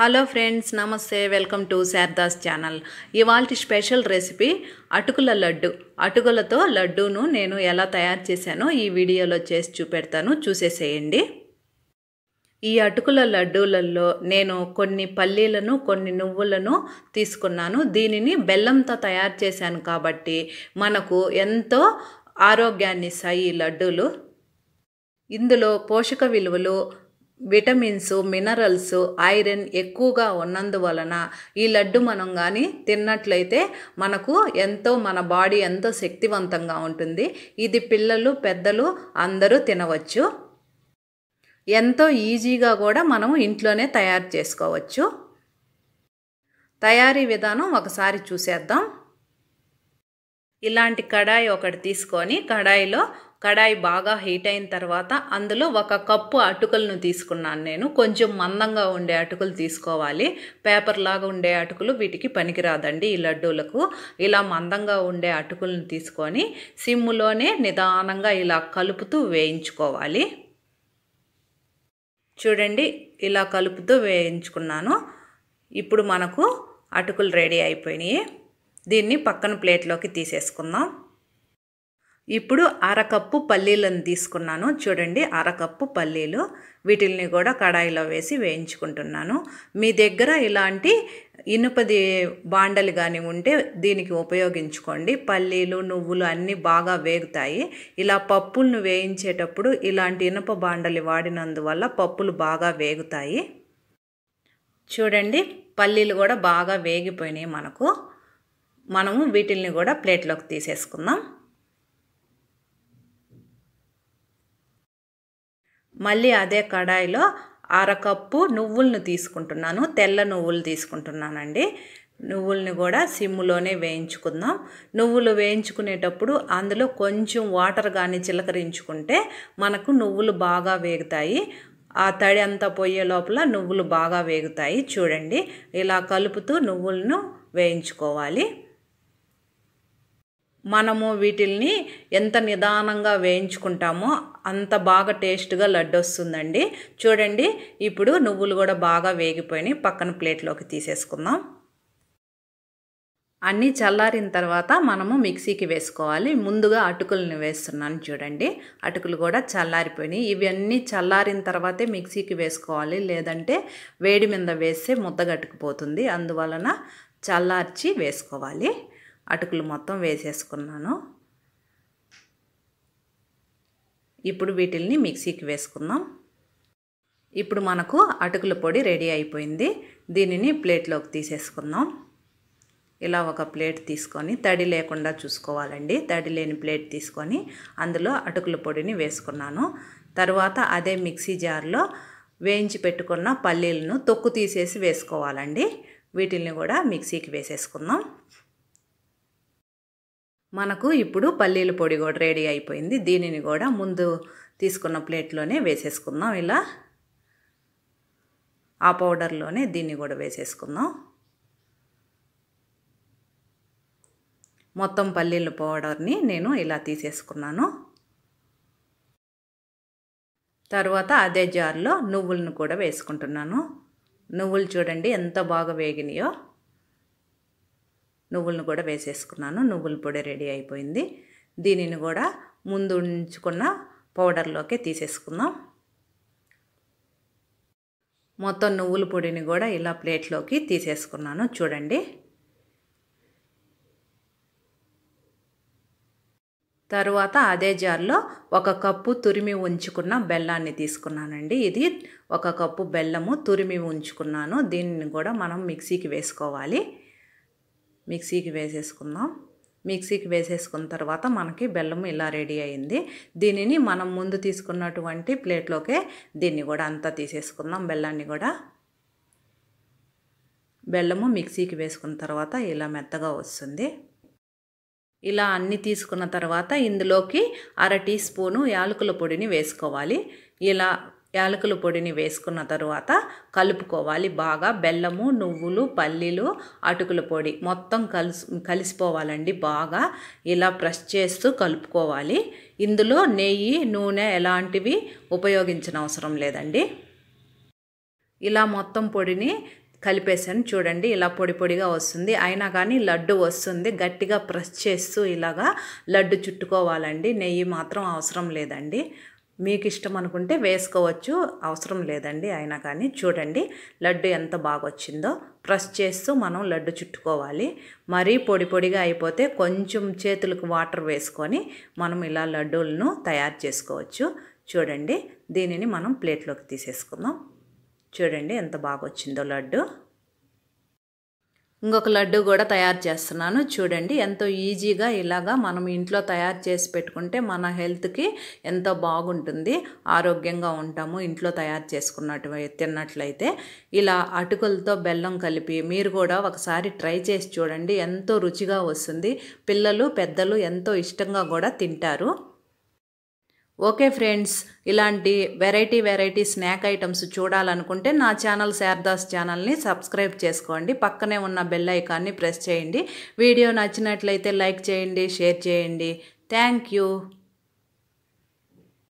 hello friends నమస్తే welcome to Sharada's channel ఇవాళ special recipe అటుకుల లడ్డు అటుకులతో లడ్డూను నేను ఎలా తయారు చేశానో ఈ వీడియోలో చేసి చూపెడతాను చూసేసేయండి ఈ అటుకుల లడ్డూలలో నేను కొన్ని పల్లీలను కొన్ని నువ్వులను తీసుకున్నాను దీనిని బెల్లంతో తయారు చేశాను కాబట్టి మనకు ఎంతో ఆరోగ్యాన్ని ఇస్తాయి ఈ లడ్డూలు ఇందులో పోషక విలువలు విటమిన్స్ మినరల్స్ ఐరన్ ఎక్కువగా ఉన్నందువలన ఈ లడ్డు మనం కానీ తిన్నట్లయితే మనకు ఎంతో మన బాడీ ఎంతో శక్తివంతంగా ఉంటుంది ఇది పిల్లలు పెద్దలు అందరూ తినవచ్చు ఎంతో ఈజీగా కూడా మనం ఇంట్లోనే తయారు చేసుకోవచ్చు తయారీ విధానం ఒకసారి చూసేద్దాం ఇలాంటి కడాయి ఒకటి తీసుకొని కడాయిలో కడాయి బాగా హీట్ అయిన తర్వాత అందులో ఒక కప్పు అటుకులను తీసుకున్నాను నేను కొంచెం మందంగా ఉండే అటుకులు తీసుకోవాలి పేపర్ లాగా ఉండే అటుకులు వీటికి పనికిరాదండి ఈ లడ్డూలకు ఇలా మందంగా ఉండే అటుకులను తీసుకొని సిమ్ములోనే నిదానంగా ఇలా కలుపుతూ వేయించుకోవాలి చూడండి ఇలా కలుపుతూ వేయించుకున్నాను ఇప్పుడు మనకు అటుకులు రెడీ అయిపోయినాయి దీన్ని పక్కన ప్లేట్లోకి తీసేసుకుందాం ఇప్పుడు అరకప్పు పల్లీలను తీసుకున్నాను చూడండి అరకప్పు పల్లీలు వీటిల్ని కూడా కడాయిలో వేసి వేయించుకుంటున్నాను మీ దగ్గర ఇలాంటి ఇనుపది బాండలు కానీ ఉంటే దీనికి ఉపయోగించుకోండి పల్లీలు నువ్వులు అన్నీ బాగా వేగుతాయి ఇలా పప్పులను వేయించేటప్పుడు ఇలాంటి ఇనుప బాండలు వాడినందువల్ల పప్పులు బాగా వేగుతాయి చూడండి పల్లీలు కూడా బాగా వేగిపోయినాయి మనకు మనము వీటిల్ని కూడా ప్లేట్లోకి తీసేసుకుందాం మళ్ళీ అదే కడాయిలో అరకప్పు నువ్వులను తీసుకుంటున్నాను తెల్ల నువ్వులు తీసుకుంటున్నానండి నువ్వుల్ని కూడా సిమ్ములోనే వేయించుకుందాం నువ్వులు వేయించుకునేటప్పుడు అందులో కొంచెం వాటర్ కానీ చిలకరించుకుంటే మనకు నువ్వులు బాగా వేగుతాయి ఆ తడి అంతా పోయే లోపల నువ్వులు బాగా వేగుతాయి చూడండి ఇలా కలుపుతూ నువ్వులను వేయించుకోవాలి మనము వీటిల్ని ఎంత నిదానంగా వేయించుకుంటామో అంత బాగా టేస్ట్గా లడ్డు వస్తుందండి చూడండి ఇప్పుడు నువ్వులు కూడా బాగా వేగిపోయినాయి పక్కన ప్లేట్లోకి తీసేసుకుందాం అన్నీ చల్లారిన తర్వాత మనము మిక్సీకి వేసుకోవాలి ముందుగా అటుకులను వేస్తున్నాను చూడండి అటుకులు కూడా చల్లారిపోయినాయి ఇవన్నీ చల్లారిన తర్వాతే మిక్సీకి వేసుకోవాలి లేదంటే వేడి మీద వేస్తే ముద్దగట్టుకుపోతుంది అందువలన చల్లార్చి వేసుకోవాలి అటుకులు మొత్తం వేసేసుకున్నాను ఇప్పుడు వీటిల్ని మిక్సీకి వేసుకుందాం ఇప్పుడు మనకు అటుకుల పొడి రెడీ అయిపోయింది దీనిని ప్లేట్లోకి తీసేసుకుందాం ఇలా ఒక ప్లేట్ తీసుకొని తడి లేకుండా చూసుకోవాలండి తడి లేని ప్లేట్ తీసుకొని అందులో అటుకుల పొడిని వేసుకున్నాను తర్వాత అదే మిక్సీ జార్లో వేయించి పెట్టుకున్న పల్లీలను తొక్కు తీసేసి వేసుకోవాలండి వీటిల్ని కూడా మిక్సీకి వేసేసుకుందాం మనకు ఇప్పుడు పల్లీల పొడి కూడా రెడీ అయిపోయింది దీనిని కూడా ముందు తీసుకున్న ప్లేట్లోనే వేసేసుకుందాం ఇలా ఆ పౌడర్లోనే దీన్ని కూడా వేసేసుకుందాం మొత్తం పల్లీల పౌడర్ని నేను ఇలా తీసేసుకున్నాను తర్వాత అదే జార్లో నువ్వులను కూడా వేసుకుంటున్నాను నువ్వులు చూడండి ఎంత బాగా వేగినాయో నువ్వులను కూడా వేసేసుకున్నాను నువ్వుల పొడి రెడీ అయిపోయింది దీనిని కూడా ముందు ఉంచుకున్న పౌడర్లోకి తీసేసుకుందాం మొత్తం నువ్వుల పొడిని కూడా ఇలా ప్లేట్లోకి తీసేసుకున్నాను చూడండి తరువాత అదే జార్లో ఒక కప్పు తురిమి ఉంచుకున్న బెల్లాన్ని తీసుకున్నానండి ఇది ఒక కప్పు బెల్లము తురిమి ఉంచుకున్నాను దీనిని కూడా మనం మిక్సీకి వేసుకోవాలి మిక్సీకి వేసేసుకుందాం మిక్సీకి వేసేసుకున్న తర్వాత మనకి బెల్లం ఇలా రెడీ అయింది దీనిని మనం ముందు తీసుకున్నటువంటి ప్లేట్లోకే దీన్ని కూడా అంతా తీసేసుకుందాం బెల్లాన్ని కూడా బెల్లము మిక్సీకి వేసుకున్న తర్వాత ఇలా మెత్తగా వస్తుంది ఇలా అన్ని తీసుకున్న తర్వాత ఇందులోకి అర టీ స్పూను యాలకుల పొడిని వేసుకోవాలి ఇలా యాలకుల పొడిని వేసుకున్న తరువాత కలుపుకోవాలి బాగా బెల్లము నువ్వులు పల్లీలు అటుకుల పొడి మొత్తం కలిసి కలిసిపోవాలండి బాగా ఇలా ప్రెస్ చేస్తూ కలుపుకోవాలి ఇందులో నెయ్యి నూనె ఎలాంటివి ఉపయోగించిన అవసరం లేదండి ఇలా మొత్తం పొడిని కలిపేసాను చూడండి ఇలా పొడి పొడిగా వస్తుంది అయినా కానీ లడ్డు వస్తుంది గట్టిగా ప్రెస్ చేస్తూ ఇలాగా లడ్డు చుట్టుకోవాలండి నెయ్యి మాత్రం అవసరం లేదండి మీకు ఇష్టం అనుకుంటే వేసుకోవచ్చు అవసరం లేదండి అయినా కానీ చూడండి లడ్డు ఎంత బాగా వచ్చిందో ప్రెస్ చేస్తూ మనం లడ్డు చుట్టుకోవాలి మరీ పొడి పొడిగా అయిపోతే కొంచెం చేతులకు వాటర్ వేసుకొని మనం ఇలా లడ్డూలను తయారు చేసుకోవచ్చు చూడండి దీనిని మనం ప్లేట్లోకి తీసేసుకుందాం చూడండి ఎంత బాగా వచ్చిందో లడ్డు ఇంకొక లడ్డు కూడా తయారు చేస్తున్నాను చూడండి ఎంతో ఈజీగా ఇలాగా మనం ఇంట్లో తయారు చేసి పెట్టుకుంటే మన హెల్త్కి ఎంతో బాగుంటుంది ఆరోగ్యంగా ఉంటాము ఇంట్లో తయారు చేసుకున్నట్టు తిన్నట్లయితే ఇలా అటుకులతో బెల్లం కలిపి మీరు కూడా ఒకసారి ట్రై చేసి చూడండి ఎంతో రుచిగా వస్తుంది పిల్లలు పెద్దలు ఎంతో ఇష్టంగా కూడా తింటారు ఓకే ఫ్రెండ్స్ ఇలాంటి వెరైటీ వెరైటీ స్నాక్ ఐటమ్స్ చూడాలనుకుంటే నా ఛానల్ శారదాస్ ఛానల్ని సబ్స్క్రైబ్ చేసుకోండి పక్కనే ఉన్న బెల్ ఐకాన్ని ప్రెస్ చేయండి వీడియో నచ్చినట్లయితే లైక్ చేయండి షేర్ చేయండి థ్యాంక్ యూ